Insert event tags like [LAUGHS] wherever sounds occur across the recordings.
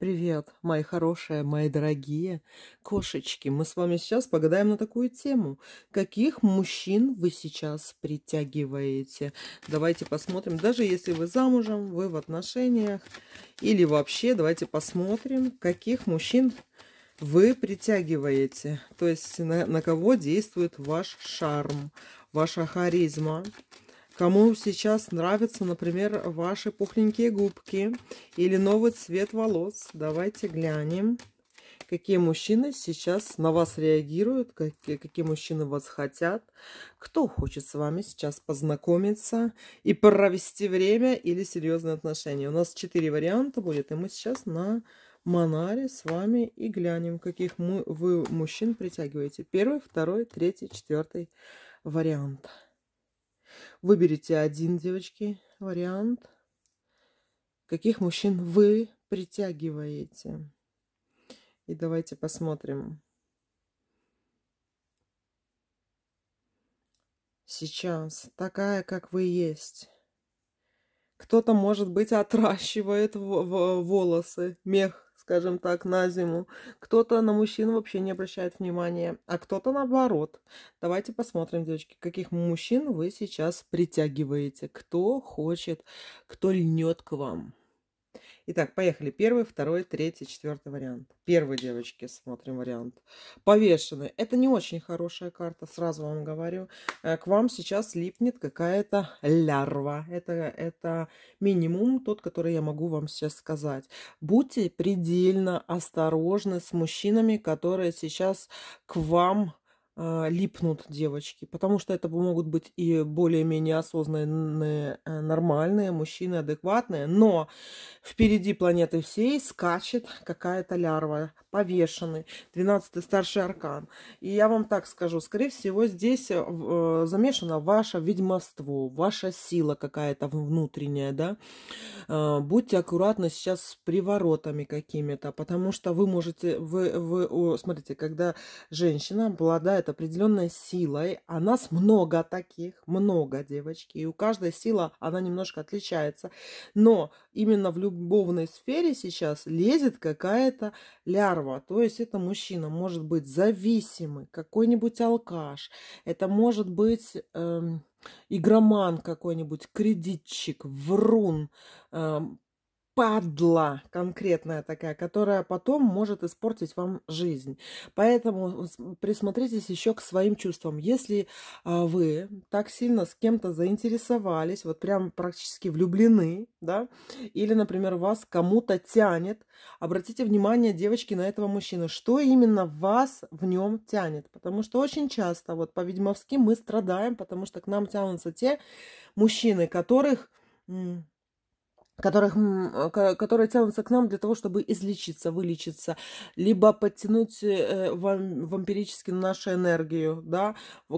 Привет, мои хорошие, мои дорогие кошечки. Мы с вами сейчас погадаем на такую тему. Каких мужчин вы сейчас притягиваете? Давайте посмотрим. Даже если вы замужем, вы в отношениях или вообще, давайте посмотрим, каких мужчин вы притягиваете. То есть на, на кого действует ваш шарм, ваша харизма. Кому сейчас нравятся, например, ваши пухленькие губки или новый цвет волос. Давайте глянем, какие мужчины сейчас на вас реагируют, какие, какие мужчины вас хотят, кто хочет с вами сейчас познакомиться и провести время или серьезные отношения. У нас четыре варианта будет, и мы сейчас на Монаре с вами и глянем, каких мы, вы мужчин притягиваете. Первый, второй, третий, четвертый вариант. Выберите один, девочки, вариант. Каких мужчин вы притягиваете? И давайте посмотрим. Сейчас, такая, как вы есть. Кто-то, может быть, отращивает волосы, мех скажем так, на зиму. Кто-то на мужчин вообще не обращает внимания, а кто-то наоборот. Давайте посмотрим, девочки, каких мужчин вы сейчас притягиваете, кто хочет, кто льнет к вам. Итак, поехали. Первый, второй, третий, четвертый вариант. Первый, девочки, смотрим вариант. Повешенный. Это не очень хорошая карта, сразу вам говорю. Э, к вам сейчас липнет какая-то лярва. Это, это минимум тот, который я могу вам сейчас сказать. Будьте предельно осторожны с мужчинами, которые сейчас к вам а, липнут девочки, потому что это могут быть и более-менее осознанные, э, нормальные мужчины, адекватные, но впереди планеты всей скачет какая-то лярва, повешены, 12 старший аркан. И я вам так скажу, скорее всего, здесь э, э замешано ваше ведьмовство, ваша сила какая-то внутренняя, да. Э, будьте аккуратны сейчас с приворотами какими-то, потому что вы можете, вы, вы о, смотрите, когда женщина обладает определенной силой, а нас много таких, много, девочки, и у каждой сила, она немножко отличается, но именно в любовной сфере сейчас лезет какая-то ляра, larva, то есть это мужчина может быть зависимый, какой-нибудь алкаш, это может быть э, игроман какой-нибудь, кредитчик, врун, э, падла конкретная такая, которая потом может испортить вам жизнь. Поэтому присмотритесь еще к своим чувствам. Если а, вы так сильно с кем-то заинтересовались, вот прям практически влюблены, да, или, например, вас кому-то тянет, обратите внимание, девочки, на этого мужчину, что именно вас в нем тянет. Потому что очень часто, вот по-ведьмовски мы страдаем, потому что к нам тянутся те мужчины, которых которых, которые тянутся к нам для того, чтобы излечиться, вылечиться, либо подтянуть э, вам, вампирически нашу энергию, да,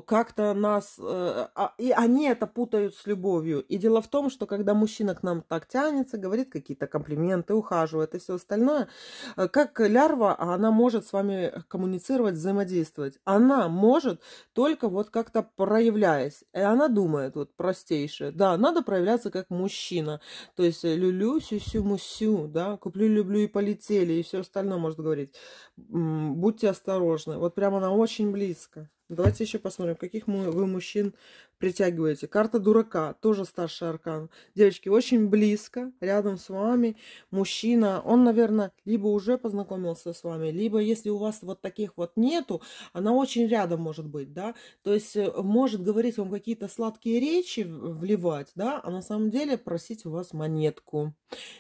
как-то нас... Э, а, и они это путают с любовью. И дело в том, что когда мужчина к нам так тянется, говорит какие-то комплименты, ухаживает и все остальное, э, как лярва, она может с вами коммуницировать, взаимодействовать. Она может только вот как-то проявляясь. И она думает, вот простейшее, да, надо проявляться как мужчина. То есть люлю, сюсю, мусю, да, куплю, люблю и полетели, и все остальное может говорить. Будьте осторожны. Вот прямо она очень близко. Давайте еще посмотрим, каких вы мужчин притягиваете. Карта дурака, тоже старший аркан. Девочки, очень близко, рядом с вами мужчина. Он, наверное, либо уже познакомился с вами, либо если у вас вот таких вот нету, она очень рядом может быть, да. То есть э, может говорить вам какие-то сладкие речи, вливать, да, а на самом деле просить у вас монетку,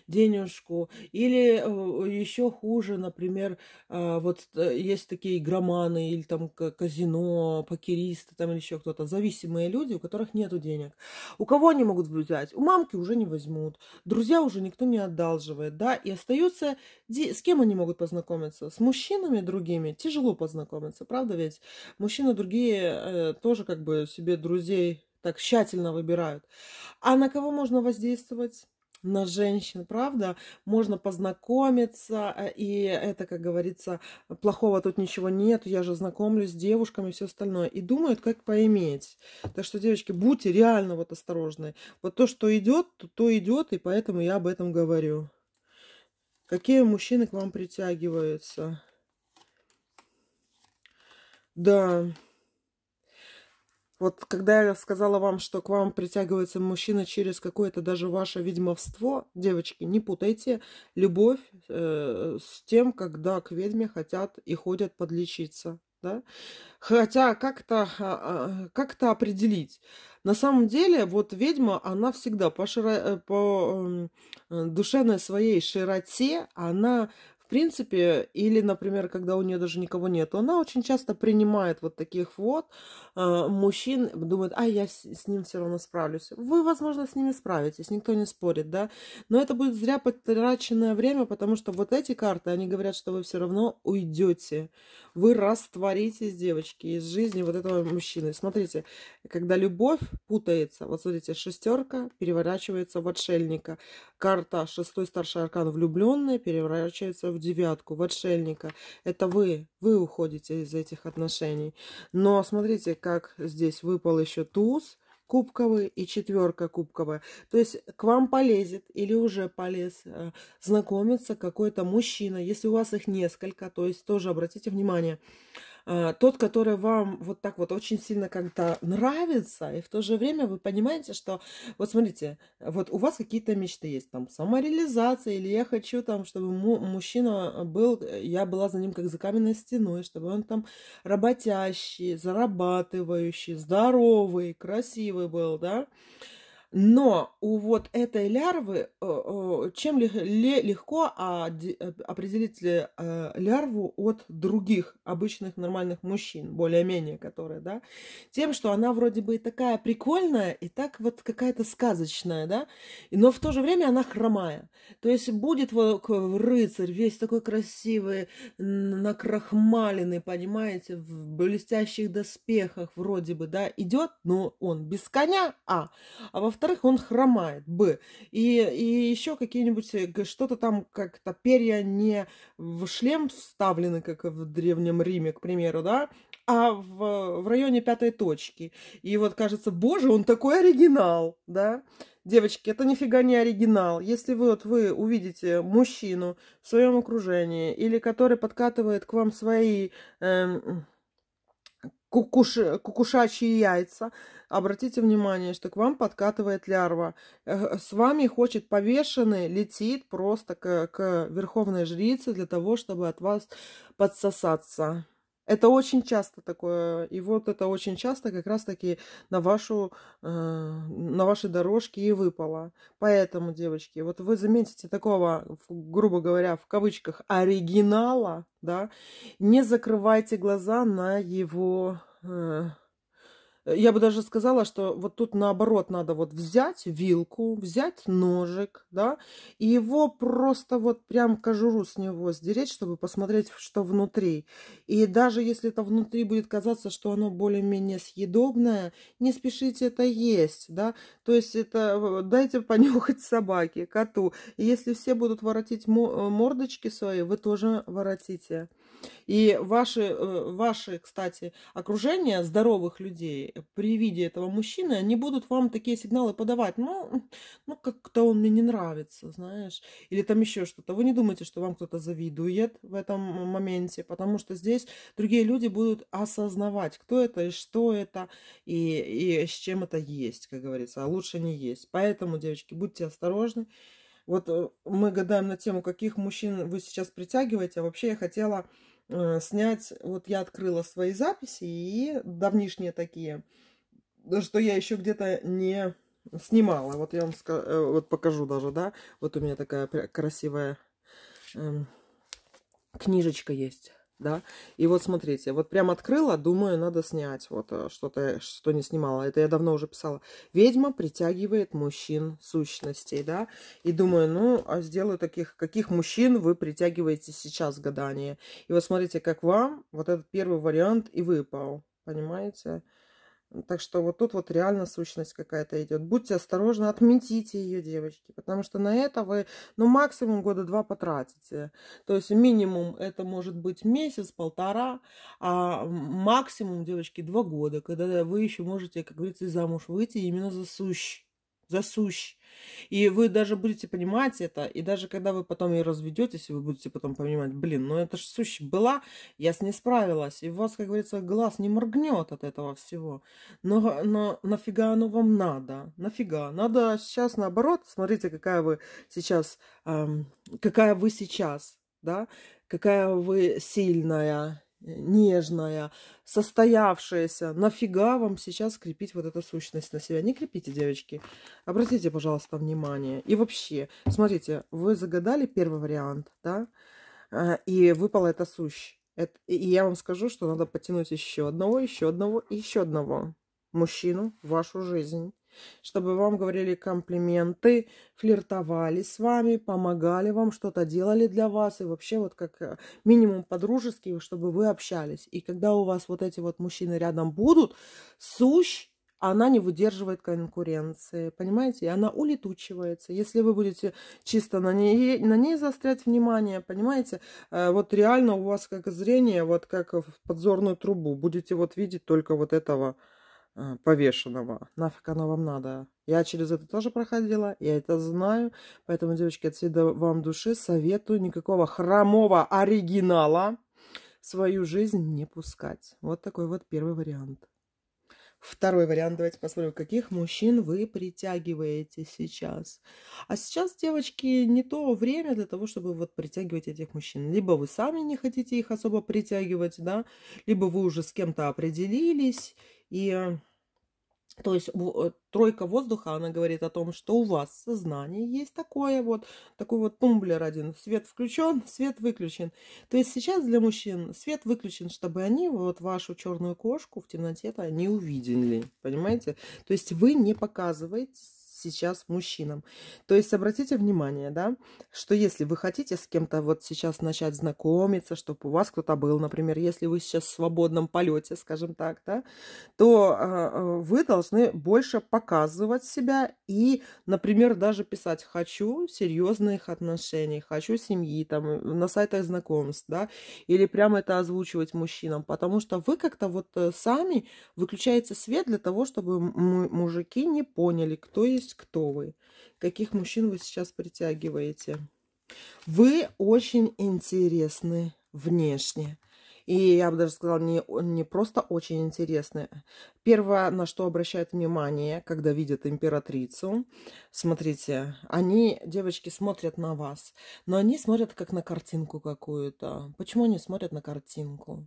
денежку. Или э, еще хуже, например, э, вот есть такие громаны или там казино, покеристы, там или еще кто-то, зависимые люди, у которых нет денег. У кого они могут взять? У мамки уже не возьмут. Друзья уже никто не одалживает, да? И остается... С кем они могут познакомиться? С мужчинами другими тяжело познакомиться, правда ведь? Мужчины другие э, тоже как бы себе друзей так тщательно выбирают. А на кого можно воздействовать? на женщин, правда? Можно познакомиться, э, и это, как говорится, плохого тут ничего нет, я же знакомлюсь с девушками и все остальное. И думают, как поиметь. Так что, девочки, будьте реально вот осторожны. Вот то, что идет, то, то идет, и поэтому я об этом говорю. Какие мужчины к вам притягиваются? Да. Вот когда я сказала вам, что к вам притягивается мужчина через какое-то даже ваше ведьмовство, девочки, не путайте любовь э, с тем, когда к ведьме хотят и ходят подлечиться. Да? Хотя как-то а, а, как -то определить. На самом деле, вот ведьма, она всегда по, широ... Э, по эм, э, душевной своей широте, она принципе, или, например, когда у нее даже никого нет, она очень часто принимает вот таких вот э, мужчин, думает, а я с, с ним все равно справлюсь. Вы, возможно, с ними справитесь, никто не спорит, да, но это будет зря потраченное время, потому что вот эти карты, они говорят, что вы все равно уйдете, вы растворитесь, девочки, из жизни вот этого мужчины. Смотрите, когда любовь путается, вот смотрите, шестерка переворачивается в отшельника, карта шестой старший аркан влюбленная переворачивается в девятку, в отшельника. Это вы, вы уходите из этих отношений. Но смотрите, как здесь выпал еще туз кубковый и четверка кубковая. То есть к вам полезет или уже полез э, знакомиться какой-то мужчина. Если у вас их несколько, то есть тоже обратите внимание – а, тот, который вам вот так вот очень сильно как-то нравится, и в то же время вы понимаете, что вот смотрите, вот у вас какие-то мечты есть, там самореализация, или я хочу там, чтобы мужчина э, был, э, я была за ним как за каменной стеной, чтобы он там работящий, зарабатывающий, здоровый, красивый был, да, но у вот этой лярвы, э, э, чем легко э, определить лярву от других обычных нормальных мужчин, более-менее которые, да, тем, что она вроде бы и такая прикольная, и так вот какая-то сказочная, да, но в то же время она хромая. То есть будет вот рыцарь весь такой красивый, накрахмаленный, понимаете, в блестящих доспехах вроде бы, да, идет, но он без коня, а, а во во-вторых, он хромает, б. И, и еще какие-нибудь, э, что-то там как-то перья не в шлем вставлены, как в Древнем Риме, к примеру, да, а в, в районе пятой точки. И вот кажется, боже, он такой оригинал, да. Девочки, это нифига не оригинал. Если вы, вот вы увидите мужчину в своем окружении или который подкатывает к вам свои... Эм, кукуш... кукушачьи яйца. Обратите внимание, что к вам подкатывает лярва. Э, с вами хочет повешенный, летит просто к, к верховной жрице для того, чтобы от вас подсосаться. Это очень часто такое. И вот это очень часто как раз-таки на, вашу, э, на ваши дорожки и выпало. Поэтому, девочки, вот вы заметите такого, грубо говоря, в кавычках, оригинала, да, не закрывайте глаза на его... Э, Э, я бы даже сказала, что вот тут наоборот надо вот взять вилку, взять ножик, да, и его просто вот прям кожуру с него сдереть, чтобы посмотреть, что внутри. И даже если это внутри будет казаться, что оно более-менее съедобное, не спешите это есть, да, то есть это дайте понюхать собаке, коту. И если все будут воротить э, мордочки свои, вы тоже воротите. И ваши, э, ваши, кстати, окружение здоровых людей при виде этого мужчины, они будут вам такие сигналы подавать. Ну, ну как-то он мне не нравится, знаешь. Или там еще что-то. Вы не думайте, что вам кто-то завидует в этом моменте, потому что здесь другие люди будут осознавать, кто это и что это, и, и с чем это есть, как говорится. А лучше не есть. Поэтому, девочки, будьте осторожны. Вот э, мы гадаем на тему, каких мужчин вы сейчас притягиваете. А вообще я хотела э, снять, вот я открыла свои записи и давнишние такие, э, что я еще где-то не снимала. Вот я вам вот покажу даже, да. Вот у меня такая красивая эм, книжечка есть да. И вот смотрите, вот прям открыла, думаю, надо снять вот э, что-то, что не снимала. Это я давно уже писала. Ведьма притягивает мужчин сущностей, да. И думаю, ну, а сделаю таких, каких мужчин вы притягиваете сейчас гадание. И вот смотрите, как вам вот этот первый вариант и выпал, понимаете? Понимаете? Так что вот тут вот реально сущность какая-то идет. Будьте осторожны, отметите ее, девочки, потому что на это вы, ну, максимум года два потратите. То есть минимум это может быть месяц, полтора, а максимум, девочки, два года, когда вы еще можете, как говорится, замуж выйти именно за сущ, за сущ. И вы даже будете понимать это, и даже когда вы потом и разведетесь, вы будете потом понимать, блин, ну это же сущая была, я с ней справилась. И у вас, как говорится, глаз не моргнет от этого всего. Но, но нафига оно вам надо? Нафига? Надо сейчас наоборот, смотрите, какая вы сейчас, эм, какая вы сейчас, да, какая вы сильная, нежная, состоявшаяся. Нафига вам сейчас крепить вот эту сущность на себя? Не крепите, девочки. Обратите, пожалуйста, внимание. И вообще, смотрите, вы загадали первый вариант, да? А, и выпала эта сущь. и я вам скажу, что надо потянуть еще одного, еще одного, еще одного мужчину в вашу жизнь чтобы вам говорили комплименты, флиртовали с вами, помогали вам, что-то делали для вас, и вообще вот как э, минимум по-дружески, чтобы вы общались. И когда у вас вот эти вот мужчины рядом будут, сущ она не выдерживает конкуренции, понимаете, и она улетучивается. Если вы будете чисто на ней, на ней заострять внимание, понимаете, э, вот реально у вас как зрение, вот как в подзорную трубу, будете вот видеть только вот этого Э, повешенного. Нафиг оно вам надо. Я через это тоже проходила, я это знаю. Поэтому, девочки, от всей вам души советую никакого хромого оригинала в свою жизнь не пускать. Вот такой вот первый вариант. Второй вариант, давайте посмотрим, каких мужчин вы притягиваете сейчас. А сейчас, девочки, не то время для того, чтобы вот притягивать этих мужчин. Либо вы сами не хотите их особо притягивать, да, либо вы уже с кем-то определились, и э, то есть э, тройка воздуха, она говорит о том, что у вас сознание есть такое вот, такой вот тумблер один, свет включен, [LAUGHS] свет выключен. То есть сейчас для мужчин свет выключен, чтобы они вот вашу черную кошку в темноте-то не увидели, понимаете? То есть вы не показываете сейчас мужчинам. То есть обратите внимание, да, что если вы хотите с кем-то вот сейчас начать знакомиться, чтобы у вас кто-то был, например, если вы сейчас в свободном полете, скажем так, да, то э, вы должны больше показывать себя и, например, даже писать «хочу серьезных отношений», «хочу семьи», там, э, на сайтах знакомств, да, или прямо это озвучивать мужчинам, потому что вы как-то вот э, сами выключаете свет для того, чтобы мужики не поняли, кто есть определить, кто вы, каких мужчин вы сейчас притягиваете. Вы очень интересны внешне. И я бы даже сказала, не, не просто очень интересны. Первое, на что обращают внимание, когда видят императрицу, смотрите, они, девочки, смотрят на вас, но они смотрят как на картинку какую-то. Почему они смотрят на картинку?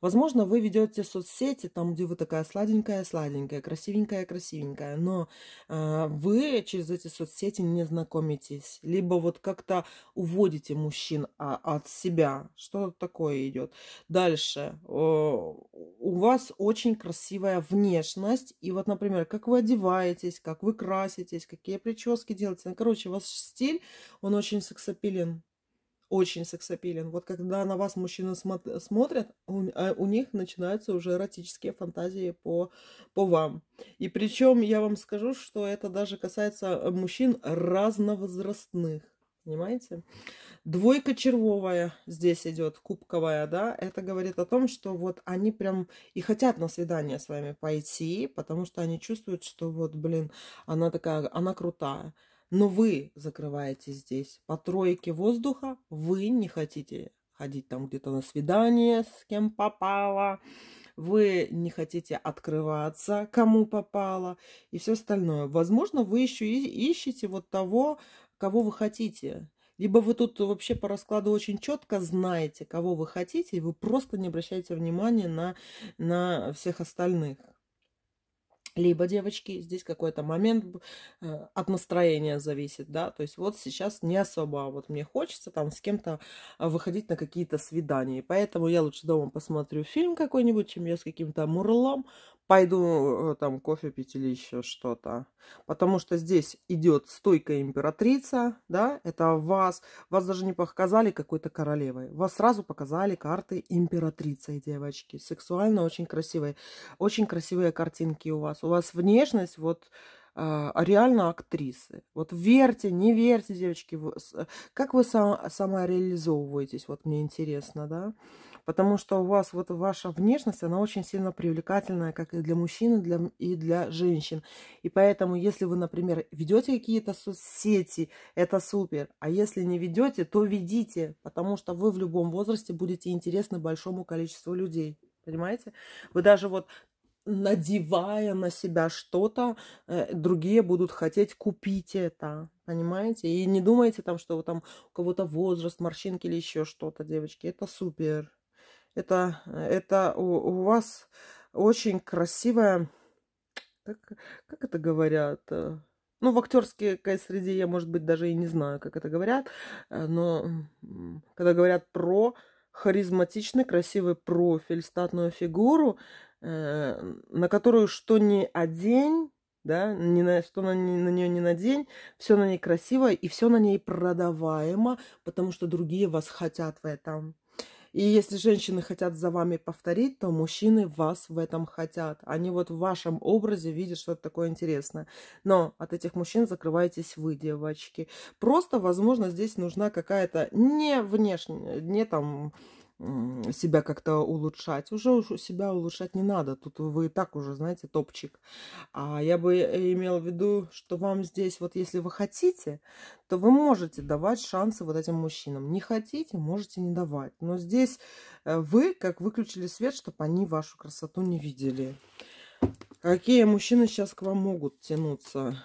Возможно, вы ведете соцсети, там, где вы такая сладенькая-сладенькая, красивенькая-красивенькая, но э, вы через эти соцсети не знакомитесь, либо вот как-то уводите мужчин а, от себя, что такое идет. Дальше, э, у вас очень красивая внешность, и вот, например, как вы одеваетесь, как вы краситесь, какие прически делаете, ну, короче, ваш стиль, он очень сексапилен очень сексапилен. Вот когда на вас мужчины смо- смотрят, у, а у них начинаются уже эротические фантазии по, по вам. И причем я вам скажу, что это даже касается э, мужчин разновозрастных. Понимаете? Двойка червовая здесь идет, кубковая, да, это говорит о том, что вот они прям и хотят на свидание с вами пойти, потому что они чувствуют, что вот, блин, она такая, она крутая но вы закрываете здесь. По тройке воздуха вы не хотите ходить там где-то на свидание с кем попало, вы не хотите открываться, кому попало и все остальное. Возможно, вы еще и ищете вот того, кого вы хотите. Либо вы тут вообще по раскладу очень четко знаете, кого вы хотите, и вы просто не обращаете внимания на, на всех остальных. Либо, девочки, здесь какой-то момент э, от настроения зависит, да, то есть вот сейчас не особо, а вот мне хочется там с кем-то а, выходить на какие-то свидания, поэтому я лучше дома посмотрю фильм какой-нибудь, чем я с каким-то мурлом пойду э, там кофе пить или еще что-то. Потому что здесь идет стойкая императрица, да, это вас, вас даже не показали какой-то королевой, вас сразу показали карты императрицей, девочки, сексуально очень красивые, очень красивые картинки у вас, у вас внешность вот а, а реально актрисы. Вот верьте, не верьте, девочки. Э, как вы сам, сама реализовываетесь, вот мне интересно, да? Потому что у вас вот ваша внешность, она очень сильно привлекательная, как и для мужчин, и для, и для женщин. И поэтому, если вы, например, ведете какие-то соцсети, это супер. А если не ведете, то ведите, потому что вы в любом возрасте будете интересны большому количеству людей. Понимаете? Вы даже вот надевая на себя что-то, э, другие будут хотеть купить это, понимаете? И не думайте там, что там у кого-то возраст, морщинки или еще что-то, девочки. Это супер. Это, э, это у, у вас очень красивая, так, как это говорят, э, ну, в актерской среде я, может быть, даже и не знаю, как это говорят, но когда говорят про харизматичный, красивый профиль, статную фигуру, Э, на которую что ни одень, да, ни на, что на, на нее не надень, все на ней красиво и все на ней продаваемо, потому что другие вас хотят в этом. И если женщины хотят за вами повторить, то мужчины вас в этом хотят. Они вот в вашем образе видят что-то такое интересное. Но от этих мужчин закрываетесь вы, девочки. Просто, возможно, здесь нужна какая-то не внешняя, не там себя как-то улучшать. Уже себя улучшать не надо. Тут вы и так уже, знаете, топчик. А я бы э, имела в виду, что вам здесь, вот если вы хотите, то вы можете давать шансы вот этим мужчинам. Не хотите, можете не давать. Но здесь э, вы как выключили свет, чтобы они вашу красоту не видели. Какие мужчины сейчас к вам могут тянуться?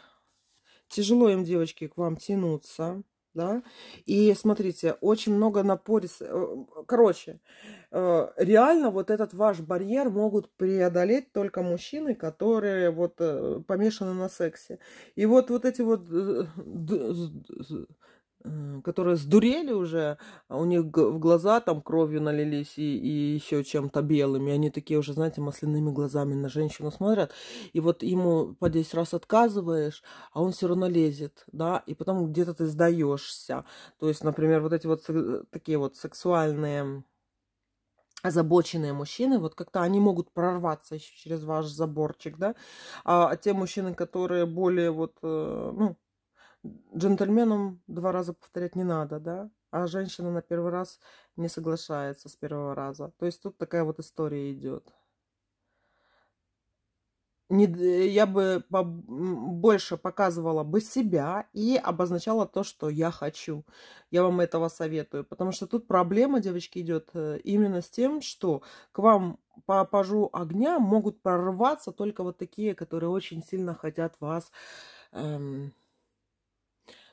Тяжело им, девочки, к вам тянуться да. И смотрите, очень много напорис... Э, короче, э, реально вот этот ваш барьер могут преодолеть только мужчины, которые вот э, помешаны на сексе. И вот вот эти вот Э, которые сдурели уже, а у них в глаза там кровью налились и, и еще чем-то белыми. Они такие уже, знаете, масляными глазами на женщину смотрят. И вот ему по 10 раз отказываешь, а он все равно лезет, да, и потом где-то ты сдаешься. То есть, например, вот эти вот э, такие вот сексуальные озабоченные мужчины, вот как-то они могут прорваться еще через ваш заборчик, да, а те мужчины, которые более вот, э, ну, джентльменам два раза повторять не надо, да, а женщина на первый раз не соглашается с первого раза. То есть тут такая вот история идет. Не, э, я бы больше показывала бы себя и обозначала то, что я хочу. Я вам этого советую. Потому что тут проблема, девочки, идет э, именно с тем, что к вам по пажу огня могут прорваться только вот такие, которые очень сильно хотят вас эм,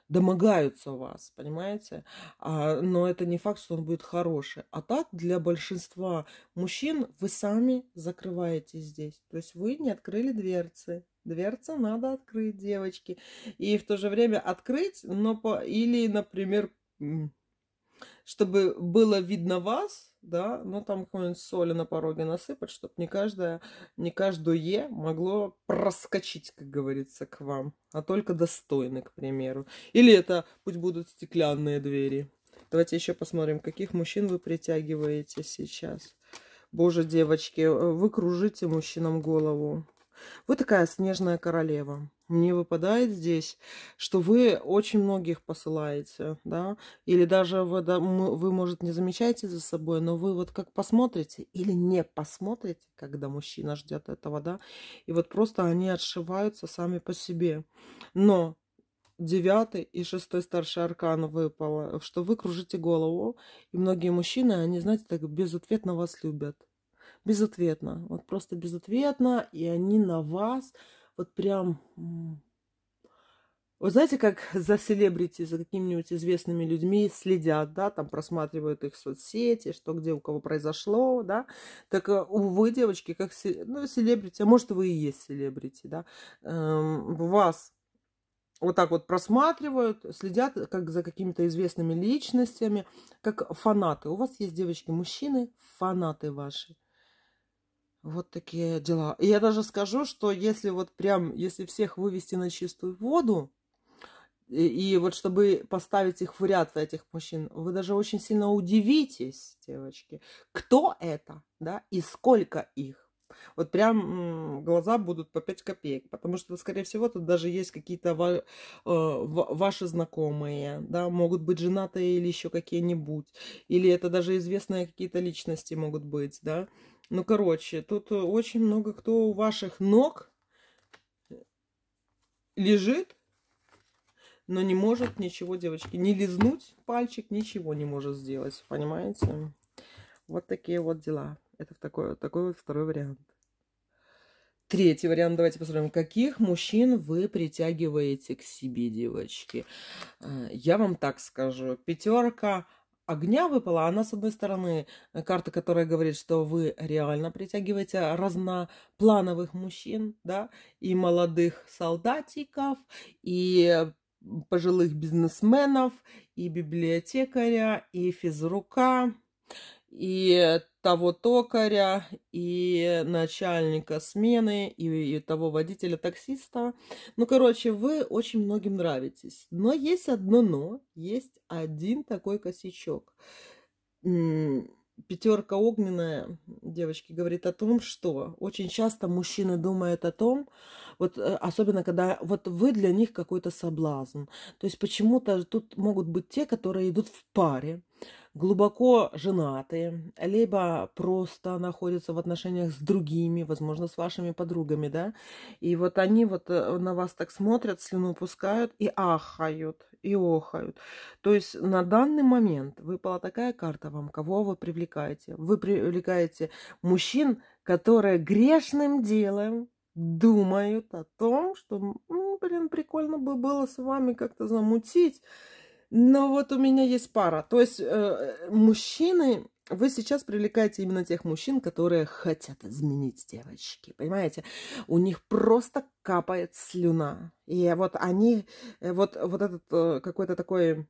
домогаются вас, понимаете? А, но это не факт, что он будет хороший. А так для большинства мужчин вы сами закрываете здесь. То есть вы не открыли дверцы. Дверцы надо открыть, девочки. И в то же время открыть, но по... или, например, чтобы было видно вас, да, ну там какую-нибудь соли на пороге насыпать, чтобы не каждое, не каждое могло проскочить, как говорится, к вам, а только достойный, к примеру. Или это пусть будут стеклянные двери. Давайте еще посмотрим, каких мужчин вы притягиваете сейчас. Боже, девочки, э, вы кружите мужчинам голову. Вы такая снежная королева. Мне выпадает здесь, что вы очень многих посылаете, да, или даже вы, да, вы, может, не замечаете за собой, но вы вот как посмотрите или не посмотрите, когда мужчина ждет этого, да, и вот просто они отшиваются сами по себе. Но девятый и шестой старший аркан выпало, что вы кружите голову, и многие мужчины, они, знаете, так безответно вас любят безответно. Вот просто безответно, и они на вас вот прям... Вы знаете, как [LAUGHS] за селебрити, за какими-нибудь известными людьми следят, да, там просматривают их соцсети, что где у кого произошло, да. Так, э, увы, девочки, как ну, селебрити, а может, вы и есть селебрити, да, эм, вас вот так вот просматривают, следят э, как за какими-то известными личностями, как фанаты. У вас есть, девочки, мужчины, фанаты ваши. Вот такие дела. И я даже скажу, что если вот прям, если всех вывести на чистую воду, и, и вот чтобы поставить их в ряд этих мужчин, вы даже очень сильно удивитесь, девочки, кто это, да, и сколько их. Вот прям глаза будут по 5 копеек, потому что, скорее всего, тут даже есть какие-то ва а, ваши знакомые, да, могут быть женатые или еще какие-нибудь, или это даже известные какие-то личности могут быть, да. Ну, короче, тут очень много кто у ваших ног лежит, но не может ничего, девочки, не лизнуть пальчик, ничего не может сделать, понимаете? Вот такие вот дела. Это такой, такой вот второй вариант. Третий вариант, давайте посмотрим, каких мужчин вы притягиваете к себе, девочки. Э, я вам так скажу, пятерка огня выпала, она, с одной стороны, э, карта, которая говорит, что вы реально притягиваете разноплановых мужчин, да, и молодых солдатиков, и пожилых бизнесменов, и библиотекаря, и физрука, и того токаря, и начальника смены, и, и того водителя-таксиста. Ну, короче, вы очень многим нравитесь. Но есть одно но, есть один такой косячок. Пятерка огненная, девочки, говорит о том, что очень часто мужчины думают о том, вот э, особенно когда вот вы для них какой-то соблазн. То есть почему-то тут могут быть те, которые идут в паре, глубоко женаты, либо просто находятся в отношениях с другими, возможно, с вашими подругами, да, и вот они вот э, на вас так смотрят, слюну пускают и ахают, и охают. То есть на данный момент выпала такая карта вам, кого вы привлекаете. Вы привлекаете мужчин, которые грешным делом думают о том, что, ну, блин, прикольно бы было с вами как-то замутить, но вот у меня есть пара. То есть э, мужчины, вы сейчас привлекаете именно тех мужчин, которые хотят изменить девочки. Понимаете? У них просто капает слюна. И вот они, э, вот, вот этот э, какой-то такой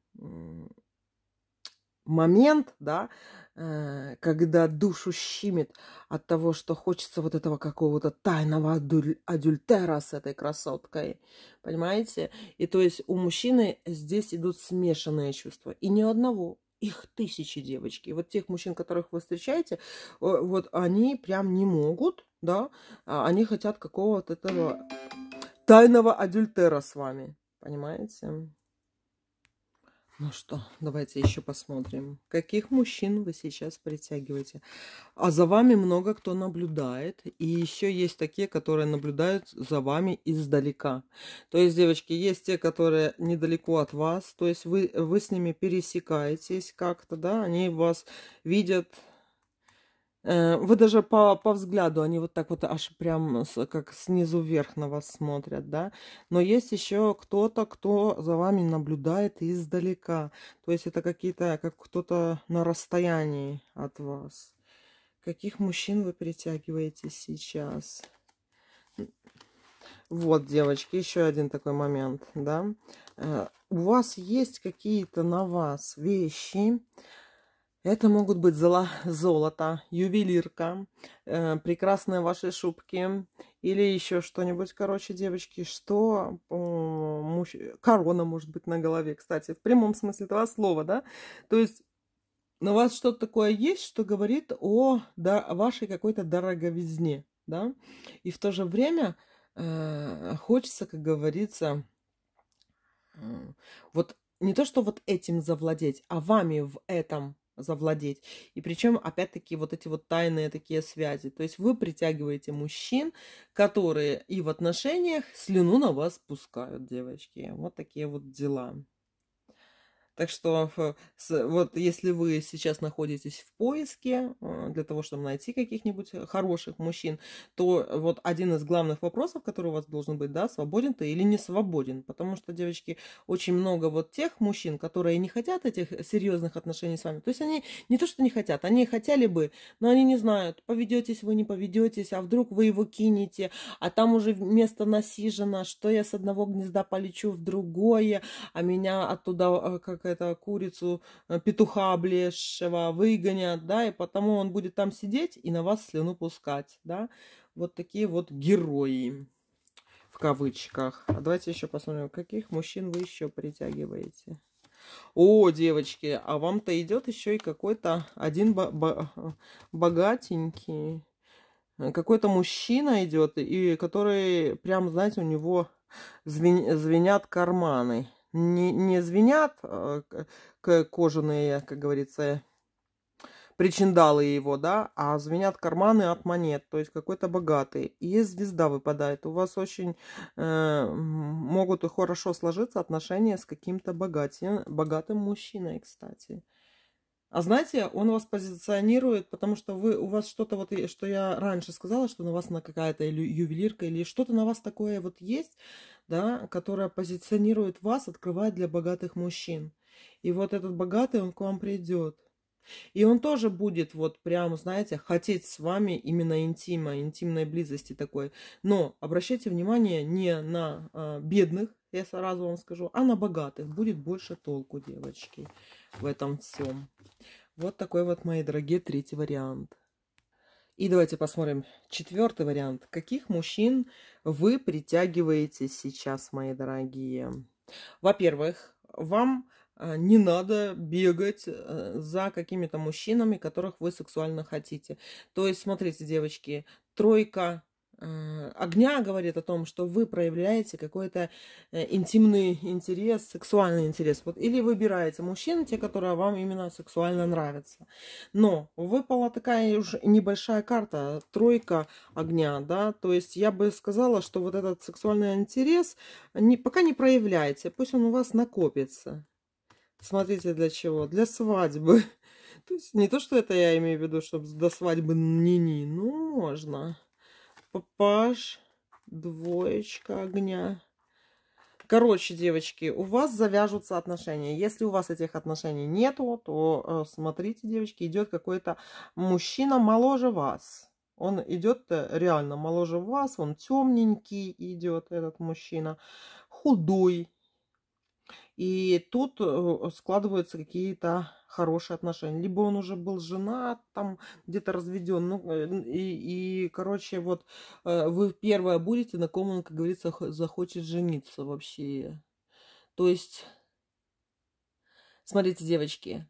момент, да, э, когда душу щимит от того, что хочется вот этого какого-то тайного адуль, адюльтера с этой красоткой. Понимаете? И то есть у мужчины здесь идут смешанные чувства. И ни одного, их тысячи, девочки. вот тех мужчин, которых вы встречаете, вот они прям не могут, да, а они хотят какого-то этого тайного адюльтера с вами. Понимаете? Ну что, давайте еще посмотрим. Каких мужчин вы сейчас притягиваете? А за вами много кто наблюдает. И еще есть такие, которые наблюдают за вами издалека. То есть, девочки, есть те, которые недалеко от вас. То есть вы, вы с ними пересекаетесь как-то, да? Они вас видят, Э, вы даже по, по взгляду, они вот так вот аж прям как снизу вверх на вас смотрят, да. Но есть еще кто-то, кто за вами наблюдает издалека. То есть это какие-то, как кто-то на расстоянии от вас. Каких мужчин вы притягиваете сейчас? Вот, девочки, еще один такой момент, да. Э, у вас есть какие-то на вас вещи, это могут быть золо, золото, ювелирка, э, прекрасные ваши шубки или еще что-нибудь, короче, девочки, что э, муж... корона может быть на голове, кстати, в прямом смысле этого слова, да? То есть на ну, вас что-то такое есть, что говорит о да, вашей какой-то дороговизне, да? И в то же время э, хочется, как говорится, э, вот не то, что вот этим завладеть, а вами в этом завладеть. И причем, опять-таки, вот эти вот тайные такие связи. То есть вы притягиваете мужчин, которые и в отношениях слюну на вас пускают, девочки. Вот такие вот дела. Так что э, вот если вы сейчас находитесь в поиске э, для того, чтобы найти каких-нибудь э, хороших мужчин, то вот один из главных вопросов, который у вас должен быть, да, свободен ты или не свободен. Потому что, девочки, очень много вот тех мужчин, которые не хотят этих серьезных отношений с вами. То есть они не то, что не хотят, они хотели бы, но они не знают, поведетесь вы, не поведетесь, а вдруг вы его кинете, а там уже место насижено, что я с одного гнезда полечу в другое, а меня оттуда как это курицу, э, петуха облезшего выгонят, да, и потому он будет там сидеть и на вас слюну пускать, да. Вот такие вот герои в кавычках. А давайте еще посмотрим, каких мужчин вы еще притягиваете. О, девочки, а вам-то идет еще и какой-то один богатенький. Э, какой-то мужчина идет, и который, прям, знаете, у него звен... звенят карманы не, не звенят э, кожаные, как говорится, причиндалы его, да, а звенят карманы от монет, то есть какой-то богатый. И звезда выпадает. У вас очень э, могут хорошо сложиться отношения с каким-то богатым, богатым мужчиной, кстати. А знаете, он вас позиционирует, потому что вы, у вас что-то вот, что я раньше сказала, что на вас на какая-то или ювелирка, или что-то на вас такое вот есть, да, которое позиционирует вас, открывает для богатых мужчин. И вот этот богатый, он к вам придет. И он тоже будет вот прям, знаете, хотеть с вами именно интима, интимной близости такой. Но обращайте внимание не на э, бедных, я сразу вам скажу, а на богатых. Будет больше толку, девочки в этом всем. Вот такой вот, мои дорогие, третий вариант. И давайте посмотрим четвертый вариант. Каких мужчин вы притягиваете сейчас, мои дорогие? Во-первых, вам э, не надо бегать э, за какими-то мужчинами, которых вы сексуально хотите. То есть, смотрите, девочки, тройка Э, огня говорит о том, что вы проявляете какой-то э, интимный интерес, сексуальный интерес. Вот, или выбираете мужчин, те, которые вам именно сексуально нравятся. Но выпала такая уж небольшая карта, тройка огня, да, то есть я бы сказала, что вот этот сексуальный интерес не, пока не проявляете, пусть он у вас накопится. Смотрите для чего? Для свадьбы. [LAUGHS] То есть не то, что это я имею в виду, чтобы до свадьбы не-не, ну можно папаж, двоечка огня. Короче, девочки, у вас завяжутся отношения. Если у вас этих отношений нету, то э, смотрите, девочки, идет какой-то мужчина моложе вас. Он идет э, реально моложе вас, он темненький идет, этот мужчина, худой, и тут э, складываются какие-то хорошие отношения. Либо он уже был женат, там где-то разведен. Ну, э, и, и, короче, вот э, вы первое будете, на ком он, как говорится, захочет жениться вообще. То есть, смотрите, девочки,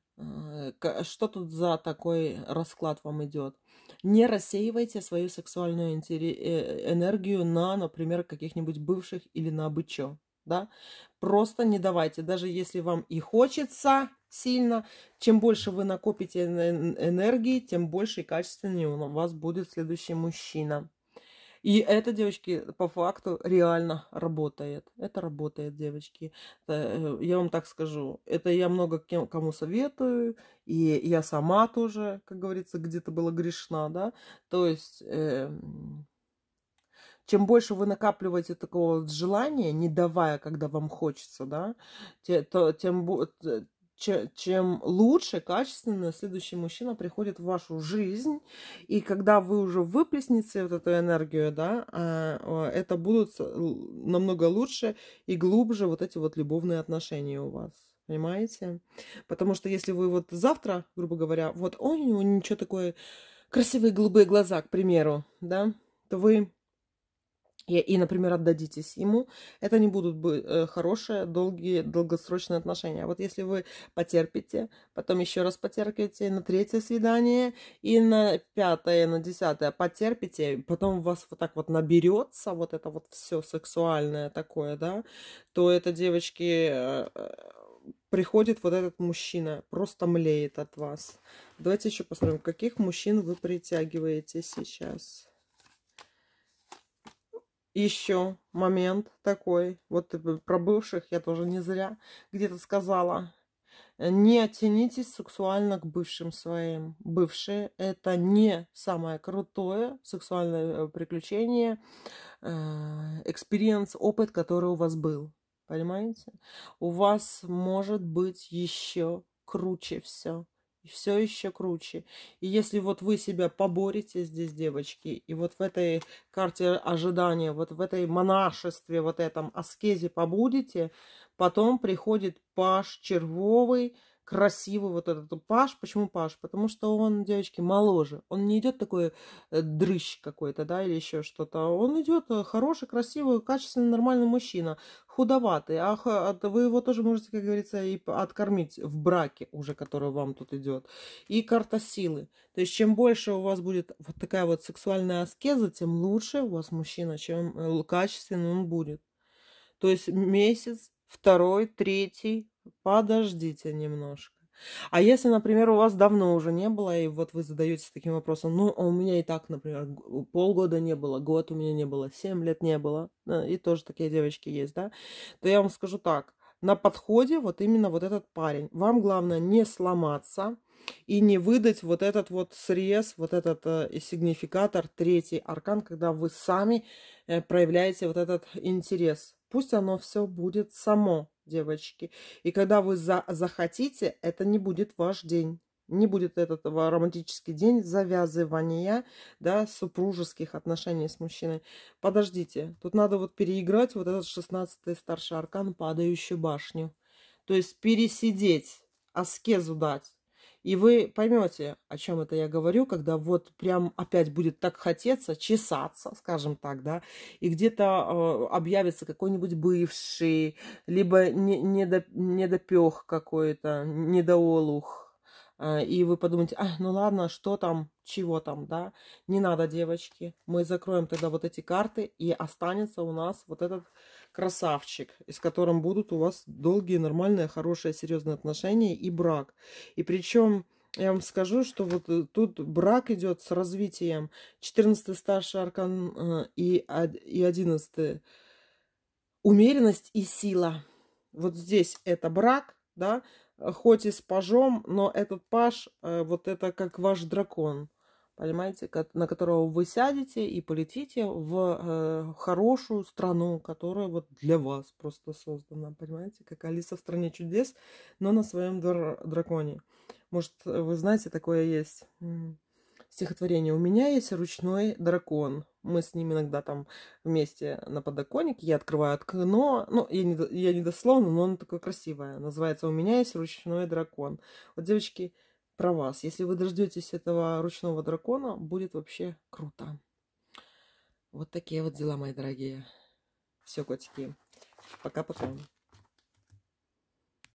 что тут за такой расклад вам идет? Не рассеивайте свою сексуальную энергию на, например, каких-нибудь бывших или на бычо да, просто не давайте, даже если вам и хочется сильно, чем больше вы накопите энергии, тем больше и качественнее у вас будет следующий мужчина. И это, девочки, по факту реально работает. Это работает, девочки. Это, э, я вам так скажу. Это я много кем, кому советую. И я сама тоже, как говорится, где-то была грешна, да. То есть... Э, чем больше вы накапливаете такого вот желания, не давая, когда вам хочется, да, те, то, тем, чем лучше, качественно следующий мужчина приходит в вашу жизнь. И когда вы уже выплесните вот эту энергию, да, а, это будут намного лучше и глубже вот эти вот любовные отношения у вас. Понимаете? Потому что если вы вот завтра, грубо говоря, вот, ой, у него ничего такое, красивые голубые глаза, к примеру, да, то вы и, и, например, отдадитесь ему, это не будут бы э, хорошие, долгие, долгосрочные отношения. А вот если вы потерпите, потом еще раз потерпите на третье свидание и на пятое, на десятое потерпите, потом у вас вот так вот наберется вот это вот все сексуальное такое, да, то это, девочки, э, приходит вот этот мужчина, просто млеет от вас. Давайте еще посмотрим, каких мужчин вы притягиваете сейчас еще момент такой, вот про бывших я тоже не зря где-то сказала. Не тянитесь сексуально к бывшим своим. Бывшие – это не самое крутое сексуальное э, приключение, э, экспириенс, опыт, который у вас был. Понимаете? У вас может быть еще круче все все еще круче. И если вот вы себя поборете здесь, девочки, и вот в этой карте ожидания, вот в этой монашестве, вот этом аскезе побудете, потом приходит паш червовый, красивый вот этот паш. Почему паш? Потому что он, девочки, моложе. Он не идет такой э, дрыщ какой-то, да, или еще что-то. Он идет э, хороший, красивый, качественный, нормальный мужчина худоватый, а вы его тоже можете, как говорится, и откормить в браке уже, который вам тут идет. И карта силы. То есть, чем больше у вас будет вот такая вот сексуальная аскеза, тем лучше у вас мужчина, чем э, качественный он будет. То есть, месяц, второй, третий, подождите немножко. А если, например, у вас давно уже не было, и вот вы задаетесь таким вопросом, ну, а у меня и так, например, полгода не было, год у меня не было, семь лет не было, э, и тоже такие девочки есть, да, то я вам скажу так, на подходе вот именно вот этот парень. Вам главное не сломаться, и не выдать вот этот вот срез, вот этот э, сигнификатор, третий аркан, когда вы сами э, проявляете вот этот интерес. Пусть оно все будет само девочки. И когда вы за захотите, это не будет ваш день. Не будет этот романтический день завязывания, да, супружеских отношений с мужчиной. Подождите, тут надо вот переиграть вот этот 16-й старший аркан, падающую башню. То есть пересидеть, аскезу дать и вы поймете, о чем это я говорю, когда вот прям опять будет так хотеться, чесаться, скажем так, да, и где-то э, объявится какой-нибудь бывший, либо не, недопех какой-то, недоолух, а, и вы подумаете, а, ну ладно, что там, чего там, да, не надо, девочки, мы закроем тогда вот эти карты, и останется у нас вот этот красавчик, и с которым будут у вас долгие, нормальные, хорошие, серьезные отношения и брак. И причем я вам скажу, что вот э, тут брак идет с развитием. 14 старший аркан э, и, и 11 умеренность и сила. Вот здесь это брак, да, хоть и с пажом, но этот паж, э, вот это как ваш дракон понимаете, на которого вы сядете и полетите в э, хорошую страну, которая вот для вас просто создана, понимаете, как Алиса в стране чудес, но на своем др- драконе. Может, вы знаете, такое есть стихотворение. У меня есть ручной дракон. Мы с ним иногда там вместе на подоконнике. Я открываю окно. Ну, я не, я не дословно, но оно такое красивое. Называется «У меня есть ручной дракон». Вот, девочки, про вас. Если вы дождетесь этого ручного дракона, будет вообще круто. Вот такие вот дела, мои дорогие. Все, котики. Пока-пока.